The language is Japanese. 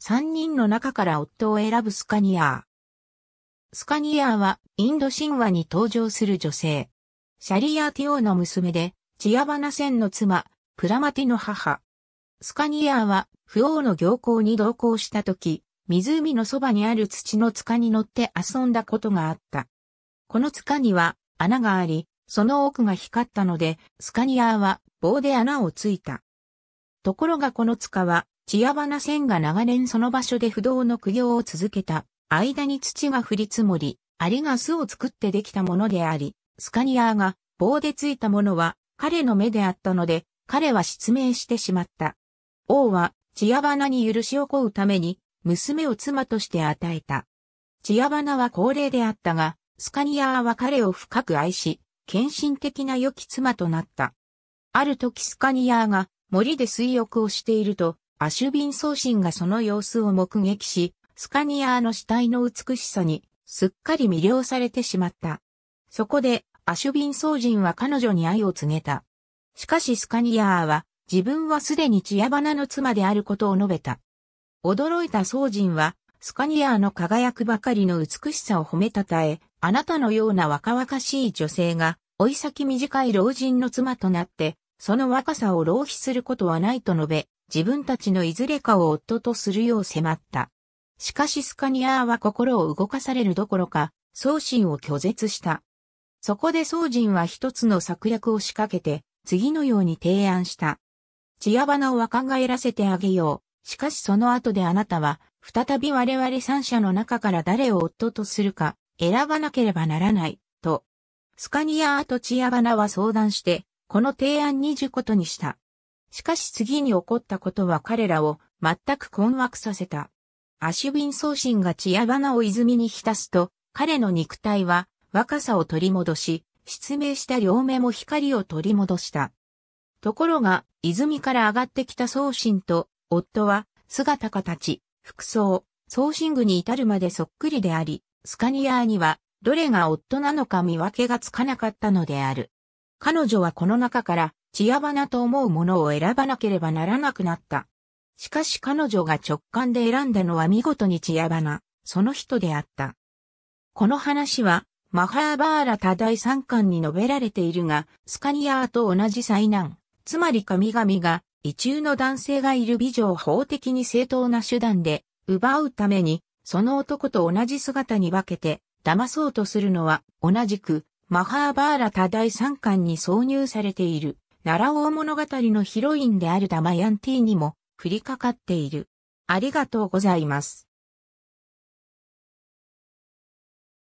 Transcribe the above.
3人の中から夫を選ぶスカニアー。スカニアーはインド神話に登場する女性。シャリアーティオの娘で、チアバナセンの妻、プラマティの母。スカニアーは、不王の行幸に同行した時、湖のそばにある土の塚に乗って遊んだことがあった。この塚には穴があり、その奥が光ったので、スカニアーは棒で穴をついた。ところがこの塚はチアバナ線が長年その場所で不動の苦行を続けた間に土が降り積もり、アリが巣を作ってできたものであり、スカニアーが棒でついたものは彼の目であったので、彼は失明してしまった。王はチアバナに許しを請うために、娘を妻として与えた。チアバナは高齢であったが、スカニアーは彼を深く愛し、献身的な良き妻となった。ある時スカニアーが森で水浴をしていると、アシュビン送信がその様子を目撃し、スカニアーの死体の美しさに、すっかり魅了されてしまった。そこで、アシュビン送信は彼女に愛を告げた。しかしスカニアーは、自分はすでにチヤバナの妻であることを述べた。驚いた送信は、スカニアーの輝くばかりの美しさを褒めたたえ、あなたのような若々しい女性が、追い先短い老人の妻となって、その若さを浪費することはないと述べ、自分たちのいずれかを夫とするよう迫った。しかしスカニアーは心を動かされるどころか、宗神を拒絶した。そこで宗人は一つの策略を仕掛けて、次のように提案した。チアバナを若返らせてあげよう。しかしその後であなたは、再び我々三者の中から誰を夫とするか、選ばなければならない、と。スカニアーとチアバナは相談して、この提案に受ことにした。しかし次に起こったことは彼らを全く困惑させた。アシュビン送信がチアバナを泉に浸すと、彼の肉体は若さを取り戻し、失明した両目も光を取り戻した。ところが、泉から上がってきた送信と、夫は、姿形、服装、送信具に至るまでそっくりであり、スカニアーには、どれが夫なのか見分けがつかなかったのである。彼女はこの中から、チアバナと思うものを選ばなければならなくなった。しかし彼女が直感で選んだのは見事にチアバナ、その人であった。この話は、マハーバーラ多第三巻に述べられているが、スカニアーと同じ災難、つまり神々が、異中の男性がいる美女を法的に正当な手段で、奪うために、その男と同じ姿に化けて、騙そうとするのは、同じく、マハーバーラ多第三巻に挿入されている。奈良王物語のヒロインであるダマヤンティーにも降りかかっている。ありがとうございます。